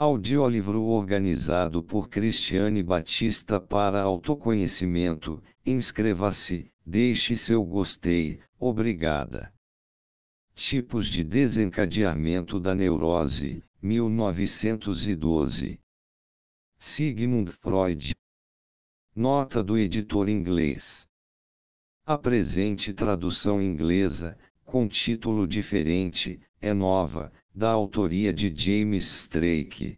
Audiolivro organizado por Cristiane Batista para autoconhecimento. Inscreva-se, deixe seu gostei, obrigada. Tipos de desencadeamento da neurose, 1912. Sigmund Freud. Nota do editor inglês. A presente tradução inglesa, com título diferente, é nova, da autoria de James Strake.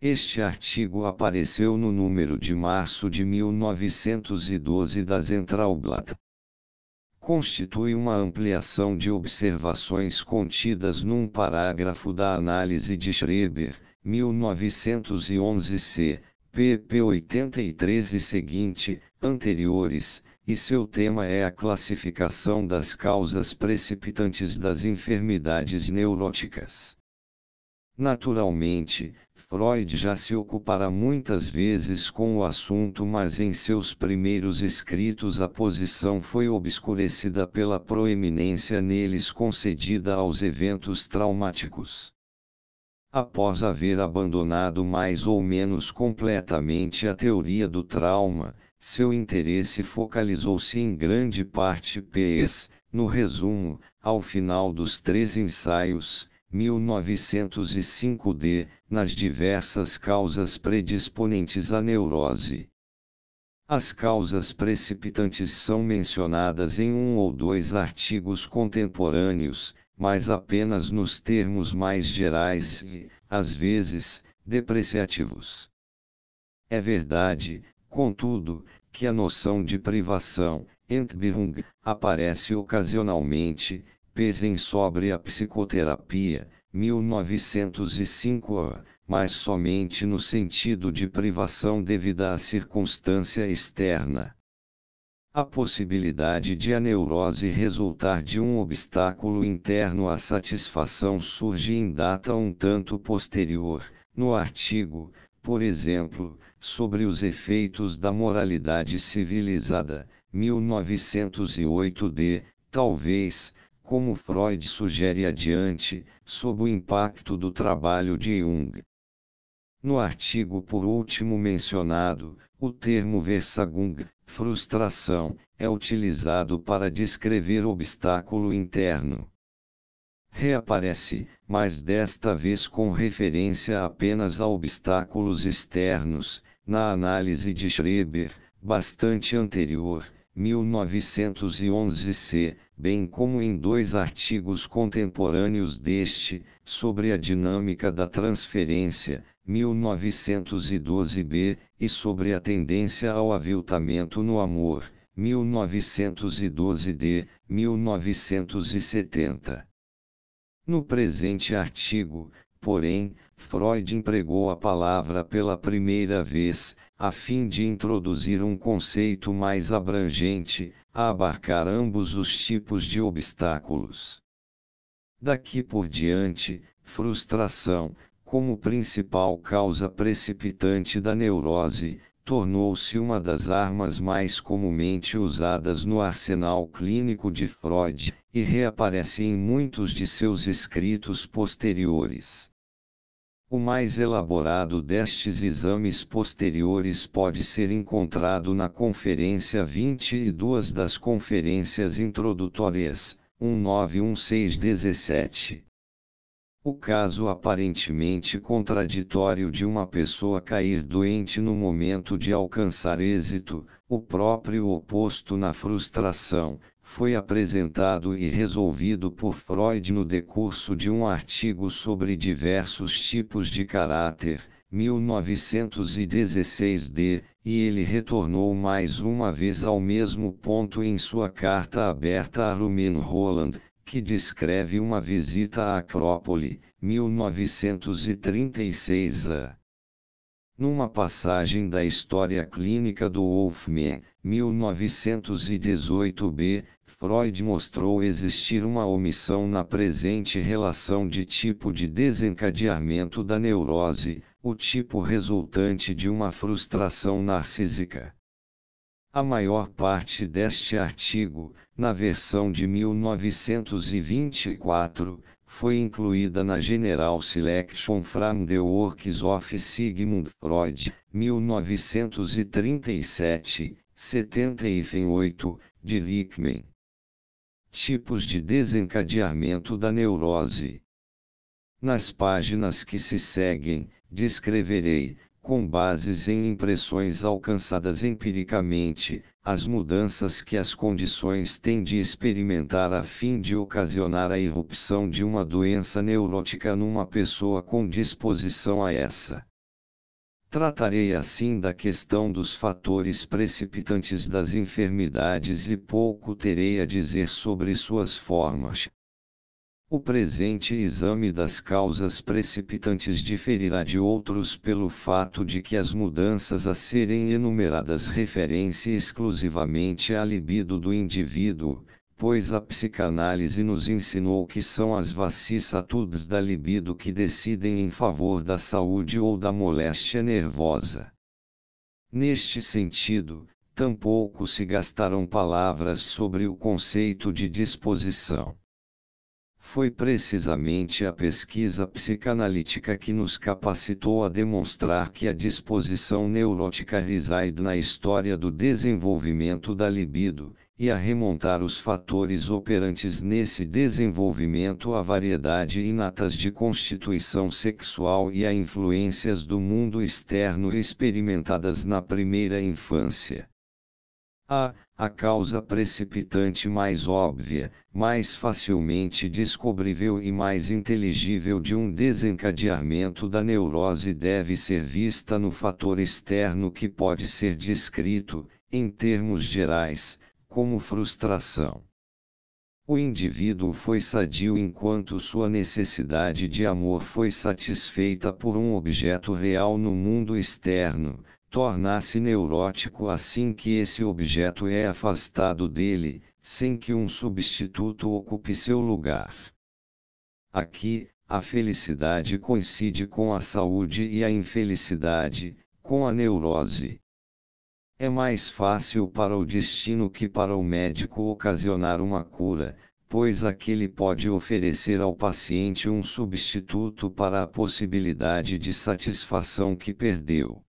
Este artigo apareceu no número de março de 1912 da Zentralblatt. Constitui uma ampliação de observações contidas num parágrafo da análise de Schreber, 1911 c. pp. 83 e seguinte, anteriores, e seu tema é a classificação das causas precipitantes das enfermidades neuróticas. Naturalmente, Freud já se ocupará muitas vezes com o assunto, mas em seus primeiros escritos a posição foi obscurecida pela proeminência neles concedida aos eventos traumáticos. Após haver abandonado mais ou menos completamente a teoria do trauma, seu interesse focalizou-se em grande parte ps, no resumo, ao final dos três ensaios, 1905D, nas diversas causas predisponentes à neurose. As causas precipitantes são mencionadas em um ou dois artigos contemporâneos, mas apenas nos termos mais gerais e, às vezes, depreciativos. É verdade, Contudo, que a noção de privação, Entbehrung, aparece ocasionalmente, pesem sobre a psicoterapia, 1905, mas somente no sentido de privação devida à circunstância externa. A possibilidade de a neurose resultar de um obstáculo interno à satisfação surge em data um tanto posterior, no artigo, por exemplo, sobre os efeitos da moralidade civilizada, 1908 d, talvez, como Freud sugere adiante, sob o impacto do trabalho de Jung. No artigo por último mencionado, o termo Versagung, frustração, é utilizado para descrever obstáculo interno. Reaparece, mas desta vez com referência apenas a obstáculos externos, na análise de Schreber, bastante anterior, 1911-C, bem como em dois artigos contemporâneos deste, sobre a dinâmica da transferência, 1912-B, e sobre a tendência ao aviltamento no amor, 1912-D, 1970. No presente artigo, Porém, Freud empregou a palavra pela primeira vez, a fim de introduzir um conceito mais abrangente, a abarcar ambos os tipos de obstáculos. Daqui por diante, frustração, como principal causa precipitante da neurose, tornou-se uma das armas mais comumente usadas no arsenal clínico de Freud, e reaparece em muitos de seus escritos posteriores. O mais elaborado destes exames posteriores pode ser encontrado na Conferência 22 das Conferências Introdutórias, 1916-17. O caso aparentemente contraditório de uma pessoa cair doente no momento de alcançar êxito, o próprio oposto na frustração, foi apresentado e resolvido por Freud no decurso de um artigo sobre diversos tipos de caráter, 1916d, e ele retornou mais uma vez ao mesmo ponto em sua carta aberta a Rumin Roland, que descreve uma visita à Acrópole, 1936a. Numa passagem da História Clínica do Wolfman, 1918b, Freud mostrou existir uma omissão na presente relação de tipo de desencadeamento da neurose, o tipo resultante de uma frustração narcísica. A maior parte deste artigo, na versão de 1924, foi incluída na General Selection from the Works of Sigmund Freud, 1937, 78, de Lickman. Tipos de desencadeamento da neurose. Nas páginas que se seguem, descreverei, com bases em impressões alcançadas empiricamente, as mudanças que as condições têm de experimentar a fim de ocasionar a irrupção de uma doença neurótica numa pessoa com disposição a essa. Tratarei assim da questão dos fatores precipitantes das enfermidades e pouco terei a dizer sobre suas formas. O presente exame das causas precipitantes diferirá de outros pelo fato de que as mudanças a serem enumeradas referem-se exclusivamente à libido do indivíduo, pois a psicanálise nos ensinou que são as vicissitudes da libido que decidem em favor da saúde ou da moléstia nervosa. Neste sentido, tampouco se gastaram palavras sobre o conceito de disposição. Foi precisamente a pesquisa psicanalítica que nos capacitou a demonstrar que a disposição neurótica reside na história do desenvolvimento da libido, e a remontar os fatores operantes nesse desenvolvimento a variedade inatas de constituição sexual e a influências do mundo externo experimentadas na primeira infância. A, a causa precipitante mais óbvia, mais facilmente descobrível e mais inteligível de um desencadeamento da neurose deve ser vista no fator externo que pode ser descrito, em termos gerais, como frustração. O indivíduo foi sadio enquanto sua necessidade de amor foi satisfeita por um objeto real no mundo externo, torna-se neurótico assim que esse objeto é afastado dele, sem que um substituto ocupe seu lugar. Aqui, a felicidade coincide com a saúde e a infelicidade, com a neurose. É mais fácil para o destino que para o médico ocasionar uma cura, pois aquele pode oferecer ao paciente um substituto para a possibilidade de satisfação que perdeu.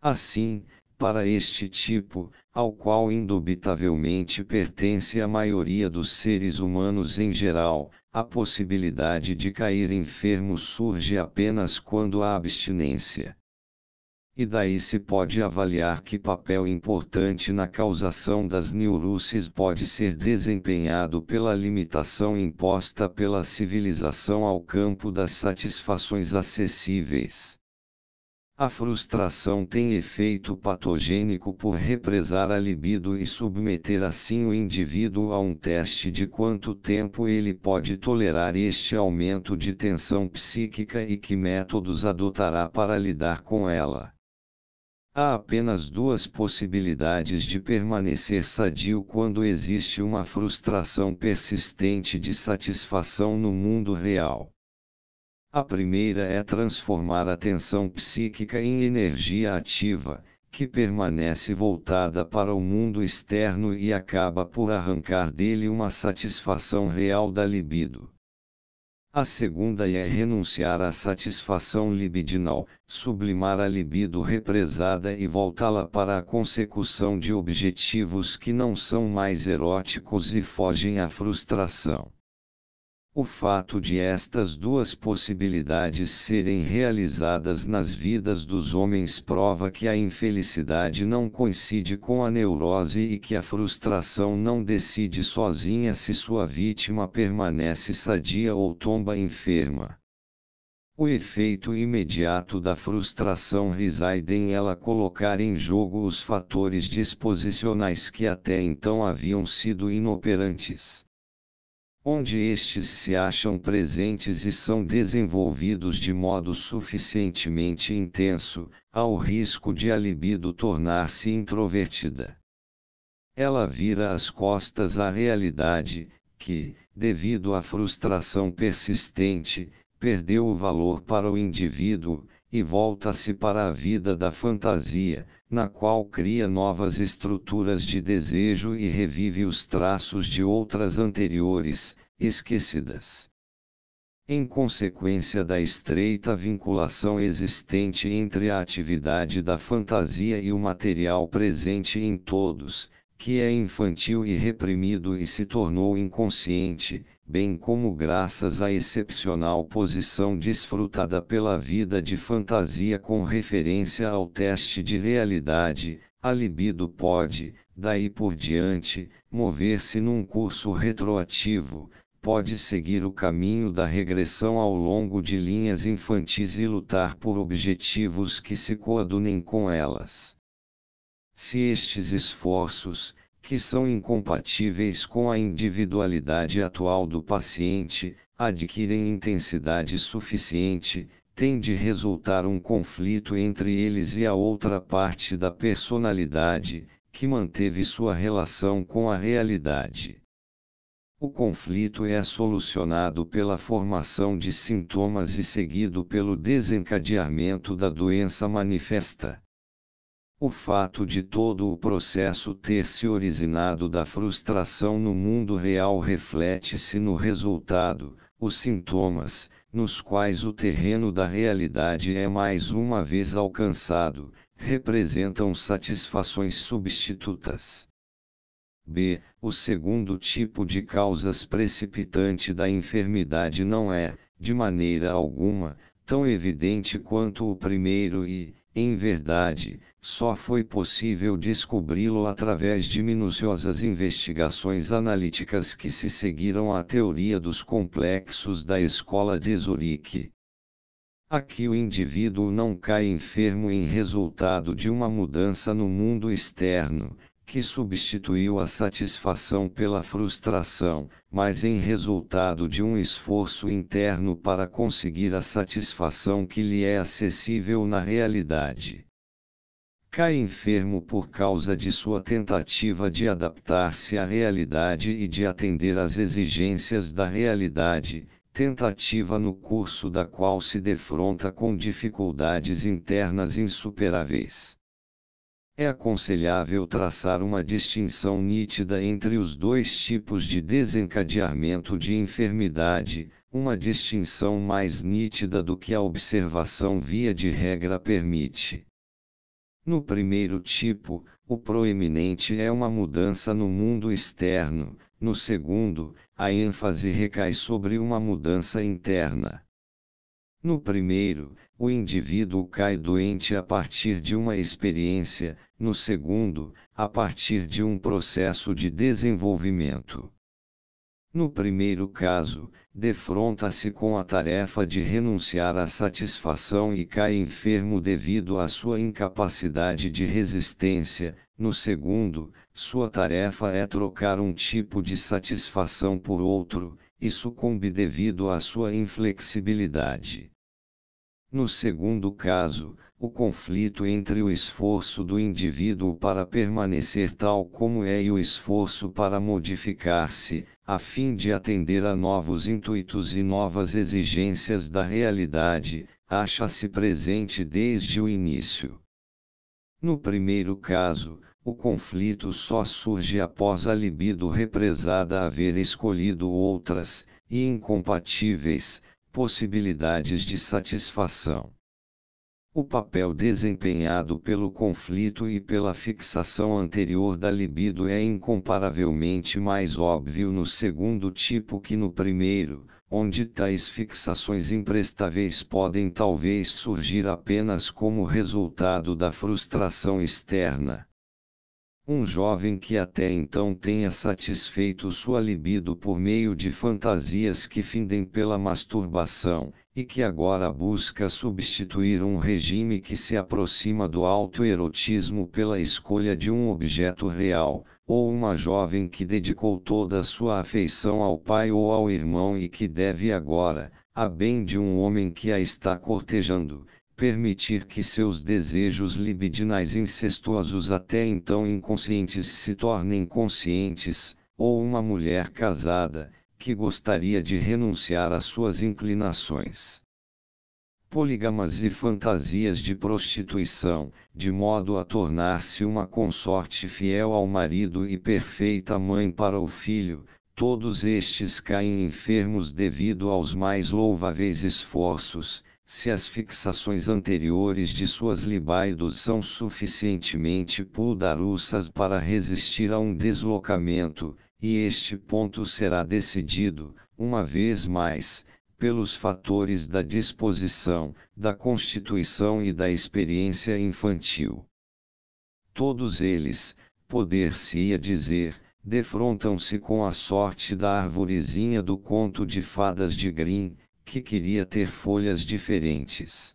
Assim, para este tipo, ao qual indubitavelmente pertence a maioria dos seres humanos em geral, a possibilidade de cair enfermo surge apenas quando há abstinência e daí se pode avaliar que papel importante na causação das neuroses pode ser desempenhado pela limitação imposta pela civilização ao campo das satisfações acessíveis. A frustração tem efeito patogênico por represar a libido e submeter assim o indivíduo a um teste de quanto tempo ele pode tolerar este aumento de tensão psíquica e que métodos adotará para lidar com ela. Há apenas duas possibilidades de permanecer sadio quando existe uma frustração persistente de satisfação no mundo real. A primeira é transformar a tensão psíquica em energia ativa, que permanece voltada para o mundo externo e acaba por arrancar dele uma satisfação real da libido. A segunda é renunciar à satisfação libidinal, sublimar a libido represada e voltá-la para a consecução de objetivos que não são mais eróticos e fogem à frustração. O fato de estas duas possibilidades serem realizadas nas vidas dos homens prova que a infelicidade não coincide com a neurose e que a frustração não decide sozinha se sua vítima permanece sadia ou tomba enferma. O efeito imediato da frustração reside em ela colocar em jogo os fatores disposicionais que até então haviam sido inoperantes onde estes se acham presentes e são desenvolvidos de modo suficientemente intenso, ao risco de a libido tornar-se introvertida. Ela vira as costas à realidade, que, devido à frustração persistente, perdeu o valor para o indivíduo, e volta-se para a vida da fantasia, na qual cria novas estruturas de desejo e revive os traços de outras anteriores, esquecidas. Em consequência da estreita vinculação existente entre a atividade da fantasia e o material presente em todos, que é infantil e reprimido e se tornou inconsciente, bem como graças à excepcional posição desfrutada pela vida de fantasia com referência ao teste de realidade, a libido pode, daí por diante, mover-se num curso retroativo, pode seguir o caminho da regressão ao longo de linhas infantis e lutar por objetivos que se coadunem com elas. Se estes esforços, que são incompatíveis com a individualidade atual do paciente, adquirem intensidade suficiente, tem de resultar um conflito entre eles e a outra parte da personalidade, que manteve sua relação com a realidade. O conflito é solucionado pela formação de sintomas e seguido pelo desencadeamento da doença manifesta. O fato de todo o processo ter se originado da frustração no mundo real reflete-se no resultado, os sintomas, nos quais o terreno da realidade é mais uma vez alcançado, representam satisfações substitutas. B. O segundo tipo de causas precipitante da enfermidade não é, de maneira alguma, tão evidente quanto o primeiro e, em verdade, só foi possível descobri-lo através de minuciosas investigações analíticas que se seguiram à teoria dos complexos da escola de Zurique. Aqui o indivíduo não cai enfermo em resultado de uma mudança no mundo externo, que substituiu a satisfação pela frustração, mas em resultado de um esforço interno para conseguir a satisfação que lhe é acessível na realidade cai enfermo por causa de sua tentativa de adaptar-se à realidade e de atender às exigências da realidade, tentativa no curso da qual se defronta com dificuldades internas insuperáveis. É aconselhável traçar uma distinção nítida entre os dois tipos de desencadeamento de enfermidade, uma distinção mais nítida do que a observação via de regra permite. No primeiro tipo, o proeminente é uma mudança no mundo externo, no segundo, a ênfase recai sobre uma mudança interna. No primeiro, o indivíduo cai doente a partir de uma experiência, no segundo, a partir de um processo de desenvolvimento. No primeiro caso, defronta-se com a tarefa de renunciar à satisfação e cai enfermo devido à sua incapacidade de resistência, no segundo, sua tarefa é trocar um tipo de satisfação por outro, e sucumbe devido à sua inflexibilidade. No segundo caso, o conflito entre o esforço do indivíduo para permanecer tal como é e o esforço para modificar-se, a fim de atender a novos intuitos e novas exigências da realidade, acha-se presente desde o início. No primeiro caso, o conflito só surge após a libido represada haver escolhido outras, e incompatíveis, possibilidades de satisfação. O papel desempenhado pelo conflito e pela fixação anterior da libido é incomparavelmente mais óbvio no segundo tipo que no primeiro, onde tais fixações imprestáveis podem talvez surgir apenas como resultado da frustração externa. Um jovem que até então tenha satisfeito sua libido por meio de fantasias que findem pela masturbação, e que agora busca substituir um regime que se aproxima do autoerotismo pela escolha de um objeto real, ou uma jovem que dedicou toda sua afeição ao pai ou ao irmão e que deve agora, a bem de um homem que a está cortejando, permitir que seus desejos libidinais incestuosos até então inconscientes se tornem conscientes, ou uma mulher casada, que gostaria de renunciar às suas inclinações polígamas e fantasias de prostituição, de modo a tornar-se uma consorte fiel ao marido e perfeita mãe para o filho, todos estes caem enfermos devido aos mais louváveis esforços, se as fixações anteriores de suas libaidos são suficientemente pudarussas para resistir a um deslocamento, e este ponto será decidido, uma vez mais, pelos fatores da disposição, da constituição e da experiência infantil. Todos eles, poder-se-ia dizer, defrontam-se com a sorte da arvorezinha do conto de fadas de Grimm, que queria ter folhas diferentes.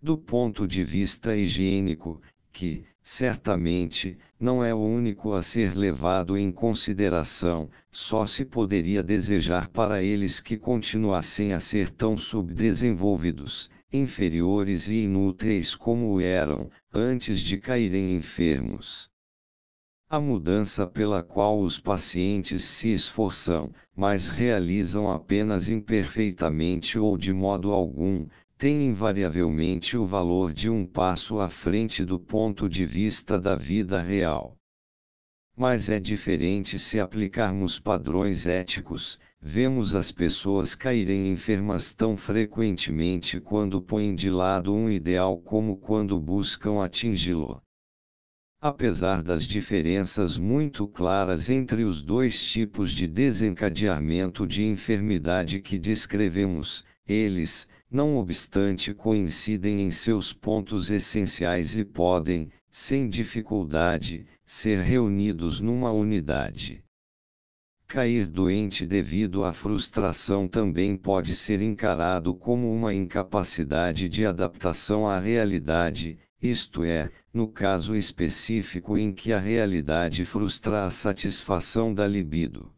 Do ponto de vista higiênico, que, certamente, não é o único a ser levado em consideração, só se poderia desejar para eles que continuassem a ser tão subdesenvolvidos, inferiores e inúteis como eram, antes de caírem enfermos a mudança pela qual os pacientes se esforçam, mas realizam apenas imperfeitamente ou de modo algum, tem invariavelmente o valor de um passo à frente do ponto de vista da vida real. Mas é diferente se aplicarmos padrões éticos, vemos as pessoas caírem enfermas tão frequentemente quando põem de lado um ideal como quando buscam atingi-lo apesar das diferenças muito claras entre os dois tipos de desencadeamento de enfermidade que descrevemos, eles, não obstante, coincidem em seus pontos essenciais e podem, sem dificuldade, ser reunidos numa unidade. Cair doente devido à frustração também pode ser encarado como uma incapacidade de adaptação à realidade, isto é, no caso específico em que a realidade frustra a satisfação da libido.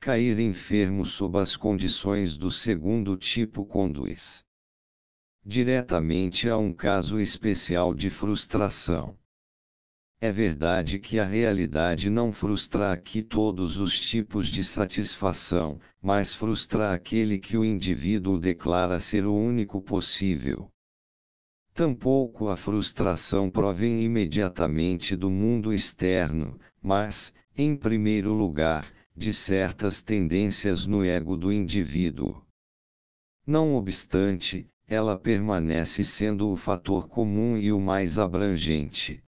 Cair enfermo sob as condições do segundo tipo conduz diretamente a um caso especial de frustração. É verdade que a realidade não frustra aqui todos os tipos de satisfação, mas frustra aquele que o indivíduo declara ser o único possível. Tampouco a frustração provém imediatamente do mundo externo, mas, em primeiro lugar, de certas tendências no ego do indivíduo. Não obstante, ela permanece sendo o fator comum e o mais abrangente.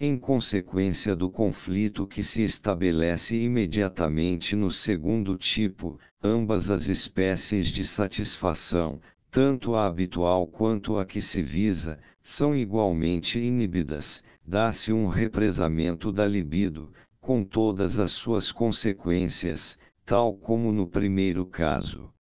Em consequência do conflito que se estabelece imediatamente no segundo tipo, ambas as espécies de satisfação, tanto a habitual quanto a que se visa, são igualmente inibidas, dá-se um represamento da libido, com todas as suas consequências, tal como no primeiro caso.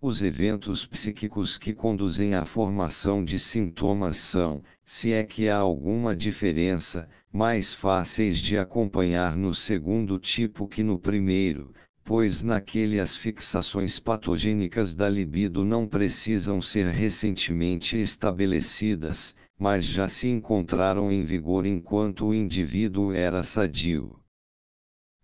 Os eventos psíquicos que conduzem à formação de sintomas são, se é que há alguma diferença, mais fáceis de acompanhar no segundo tipo que no primeiro, pois naquele as fixações patogênicas da libido não precisam ser recentemente estabelecidas, mas já se encontraram em vigor enquanto o indivíduo era sadio.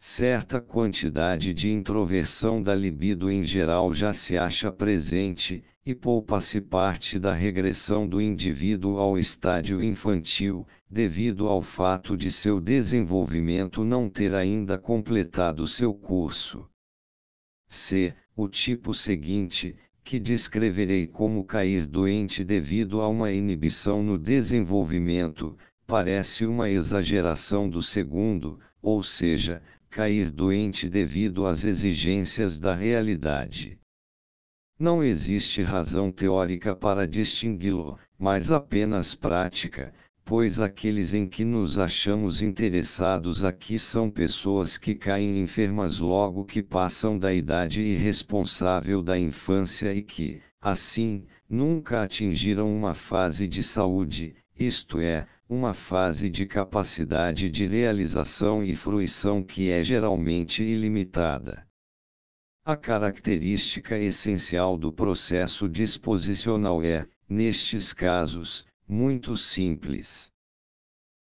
Certa quantidade de introversão da libido em geral já se acha presente, e poupa-se parte da regressão do indivíduo ao estádio infantil, devido ao fato de seu desenvolvimento não ter ainda completado seu curso. C. O tipo seguinte, que descreverei como cair doente devido a uma inibição no desenvolvimento, parece uma exageração do segundo, ou seja, cair doente devido às exigências da realidade. Não existe razão teórica para distingui-lo, mas apenas prática, pois aqueles em que nos achamos interessados aqui são pessoas que caem enfermas logo que passam da idade irresponsável da infância e que, assim, nunca atingiram uma fase de saúde, isto é, uma fase de capacidade de realização e fruição que é geralmente ilimitada. A característica essencial do processo disposicional é, nestes casos, muito simples.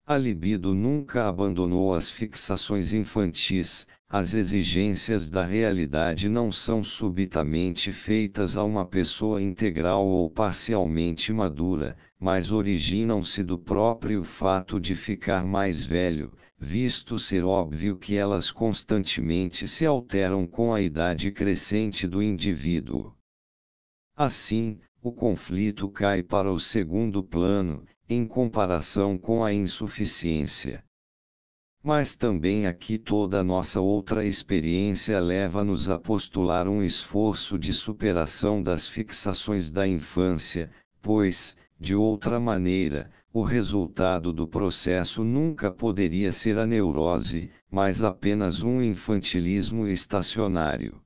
A libido nunca abandonou as fixações infantis, as exigências da realidade não são subitamente feitas a uma pessoa integral ou parcialmente madura, mas originam-se do próprio fato de ficar mais velho, visto ser óbvio que elas constantemente se alteram com a idade crescente do indivíduo. Assim, o conflito cai para o segundo plano, em comparação com a insuficiência. Mas também aqui toda nossa outra experiência leva-nos a postular um esforço de superação das fixações da infância, pois, de outra maneira, o resultado do processo nunca poderia ser a neurose, mas apenas um infantilismo estacionário.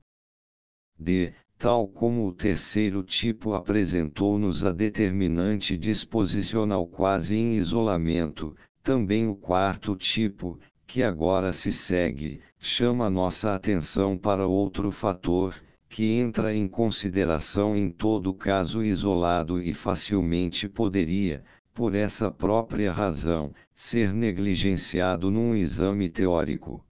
D tal como o terceiro tipo apresentou-nos a determinante disposicional quase em isolamento, também o quarto tipo, que agora se segue, chama nossa atenção para outro fator, que entra em consideração em todo caso isolado e facilmente poderia, por essa própria razão, ser negligenciado num exame teórico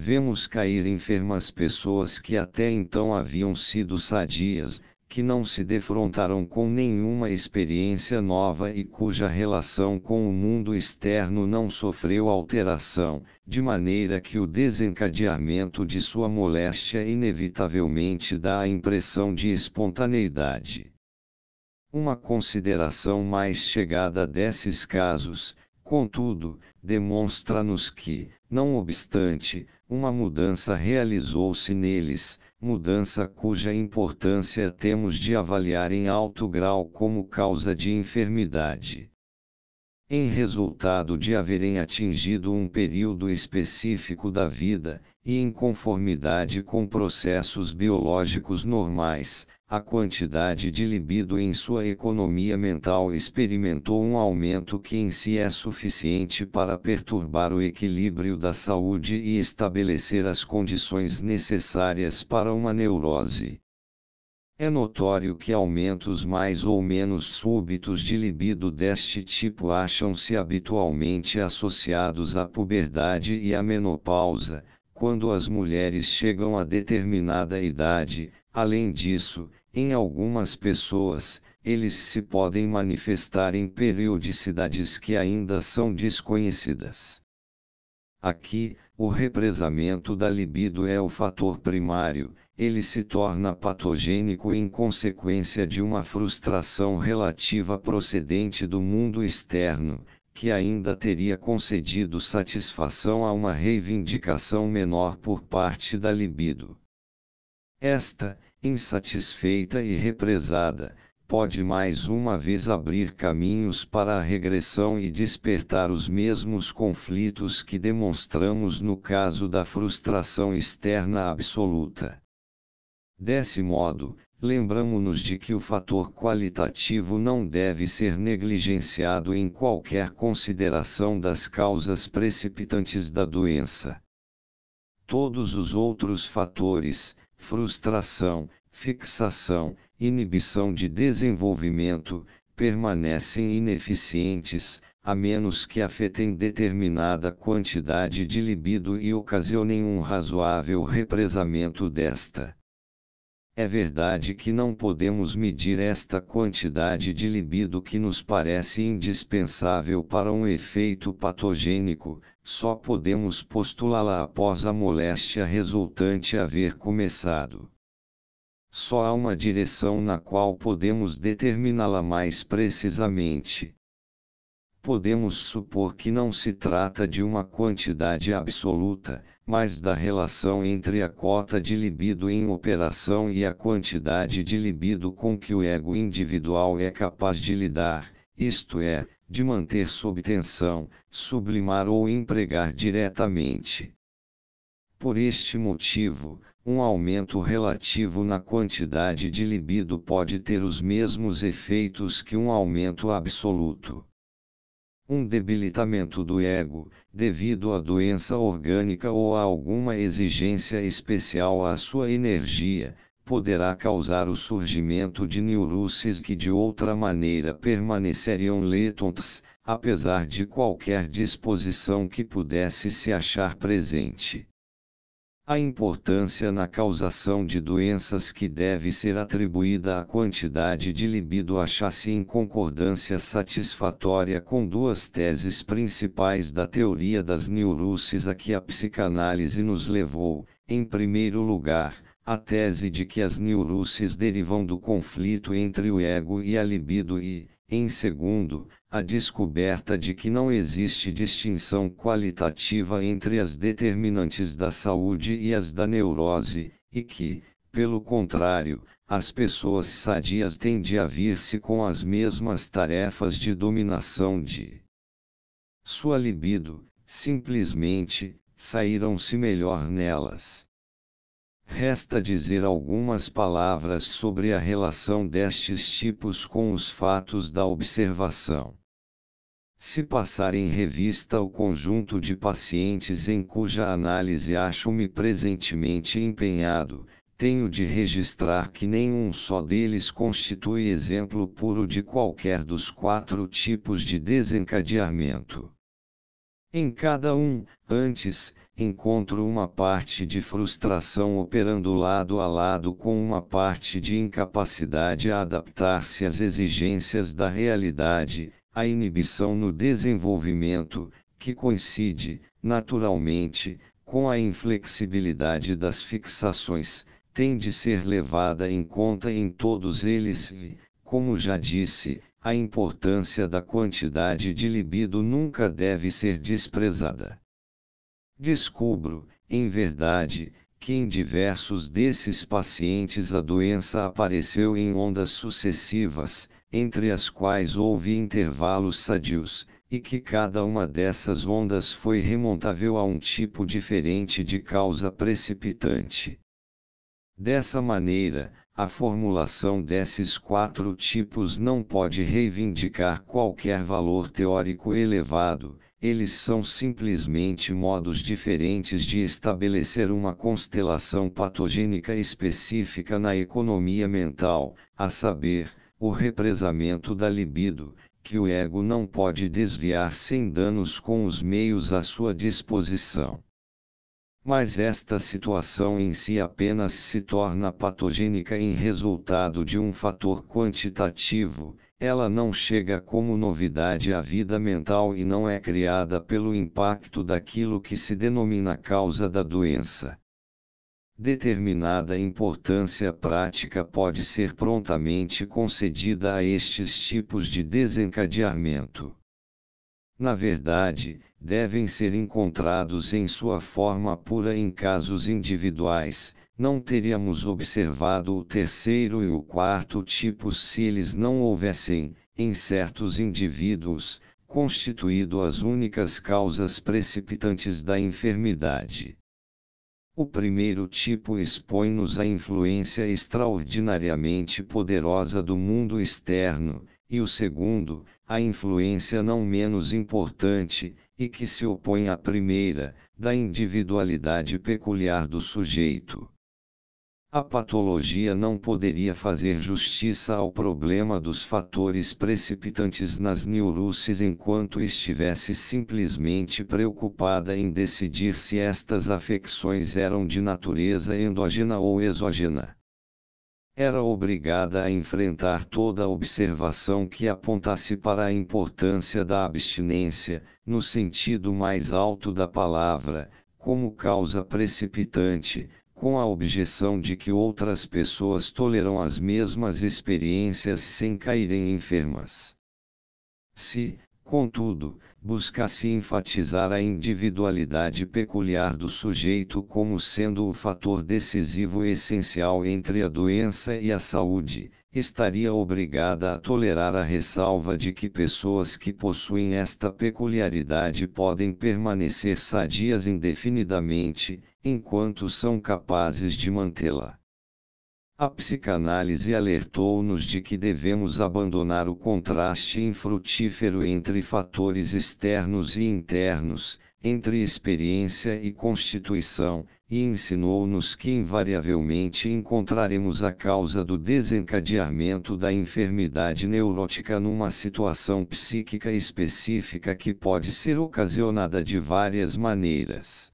vemos cair enfermas pessoas que até então haviam sido sadias, que não se defrontaram com nenhuma experiência nova e cuja relação com o mundo externo não sofreu alteração, de maneira que o desencadeamento de sua moléstia inevitavelmente dá a impressão de espontaneidade. Uma consideração mais chegada desses casos, Contudo, demonstra-nos que, não obstante, uma mudança realizou-se neles, mudança cuja importância temos de avaliar em alto grau como causa de enfermidade em resultado de haverem atingido um período específico da vida, e em conformidade com processos biológicos normais, a quantidade de libido em sua economia mental experimentou um aumento que em si é suficiente para perturbar o equilíbrio da saúde e estabelecer as condições necessárias para uma neurose. É notório que aumentos mais ou menos súbitos de libido deste tipo acham-se habitualmente associados à puberdade e à menopausa, quando as mulheres chegam a determinada idade. Além disso, em algumas pessoas, eles se podem manifestar em periodicidades que ainda são desconhecidas. Aqui, o represamento da libido é o fator primário, ele se torna patogênico em consequência de uma frustração relativa procedente do mundo externo, que ainda teria concedido satisfação a uma reivindicação menor por parte da libido. Esta, insatisfeita e represada, pode mais uma vez abrir caminhos para a regressão e despertar os mesmos conflitos que demonstramos no caso da frustração externa absoluta. Desse modo, lembramo nos de que o fator qualitativo não deve ser negligenciado em qualquer consideração das causas precipitantes da doença. Todos os outros fatores, frustração, fixação, inibição de desenvolvimento, permanecem ineficientes, a menos que afetem determinada quantidade de libido e ocasionem um razoável represamento desta. É verdade que não podemos medir esta quantidade de libido que nos parece indispensável para um efeito patogênico, só podemos postulá-la após a moléstia resultante haver começado. Só há uma direção na qual podemos determiná-la mais precisamente. Podemos supor que não se trata de uma quantidade absoluta, mas da relação entre a cota de libido em operação e a quantidade de libido com que o ego individual é capaz de lidar, isto é, de manter sob tensão, sublimar ou empregar diretamente. Por este motivo, um aumento relativo na quantidade de libido pode ter os mesmos efeitos que um aumento absoluto. Um debilitamento do ego, devido à doença orgânica ou a alguma exigência especial à sua energia, poderá causar o surgimento de neuroses que de outra maneira permaneceriam letontes, apesar de qualquer disposição que pudesse se achar presente. A importância na causação de doenças que deve ser atribuída à quantidade de libido acha se em concordância satisfatória com duas teses principais da teoria das neuroses a que a psicanálise nos levou. Em primeiro lugar, a tese de que as neuroses derivam do conflito entre o ego e a libido e, em segundo, a descoberta de que não existe distinção qualitativa entre as determinantes da saúde e as da neurose, e que, pelo contrário, as pessoas sadias tendem a vir-se com as mesmas tarefas de dominação de sua libido, simplesmente, saíram-se melhor nelas. Resta dizer algumas palavras sobre a relação destes tipos com os fatos da observação. Se passar em revista o conjunto de pacientes em cuja análise acho-me presentemente empenhado, tenho de registrar que nenhum só deles constitui exemplo puro de qualquer dos quatro tipos de desencadeamento. Em cada um, antes, encontro uma parte de frustração operando lado a lado com uma parte de incapacidade a adaptar-se às exigências da realidade, a inibição no desenvolvimento, que coincide, naturalmente, com a inflexibilidade das fixações, tem de ser levada em conta em todos eles e, como já disse, a importância da quantidade de libido nunca deve ser desprezada. Descubro, em verdade, que em diversos desses pacientes a doença apareceu em ondas sucessivas, entre as quais houve intervalos sadios, e que cada uma dessas ondas foi remontável a um tipo diferente de causa precipitante. Dessa maneira, a formulação desses quatro tipos não pode reivindicar qualquer valor teórico elevado, eles são simplesmente modos diferentes de estabelecer uma constelação patogênica específica na economia mental, a saber, o represamento da libido, que o ego não pode desviar sem danos com os meios à sua disposição mas esta situação em si apenas se torna patogênica em resultado de um fator quantitativo, ela não chega como novidade à vida mental e não é criada pelo impacto daquilo que se denomina causa da doença. Determinada importância prática pode ser prontamente concedida a estes tipos de desencadeamento na verdade, devem ser encontrados em sua forma pura em casos individuais, não teríamos observado o terceiro e o quarto tipos se eles não houvessem, em certos indivíduos, constituído as únicas causas precipitantes da enfermidade. O primeiro tipo expõe-nos à influência extraordinariamente poderosa do mundo externo, e o segundo, a influência não menos importante, e que se opõe à primeira, da individualidade peculiar do sujeito. A patologia não poderia fazer justiça ao problema dos fatores precipitantes nas neuroses enquanto estivesse simplesmente preocupada em decidir se estas afecções eram de natureza endógena ou exógena era obrigada a enfrentar toda a observação que apontasse para a importância da abstinência, no sentido mais alto da palavra, como causa precipitante, com a objeção de que outras pessoas toleram as mesmas experiências sem caírem enfermas. Se, Contudo, busca-se enfatizar a individualidade peculiar do sujeito como sendo o fator decisivo essencial entre a doença e a saúde, estaria obrigada a tolerar a ressalva de que pessoas que possuem esta peculiaridade podem permanecer sadias indefinidamente, enquanto são capazes de mantê-la. A psicanálise alertou-nos de que devemos abandonar o contraste infrutífero entre fatores externos e internos, entre experiência e constituição, e ensinou-nos que invariavelmente encontraremos a causa do desencadeamento da enfermidade neurótica numa situação psíquica específica que pode ser ocasionada de várias maneiras.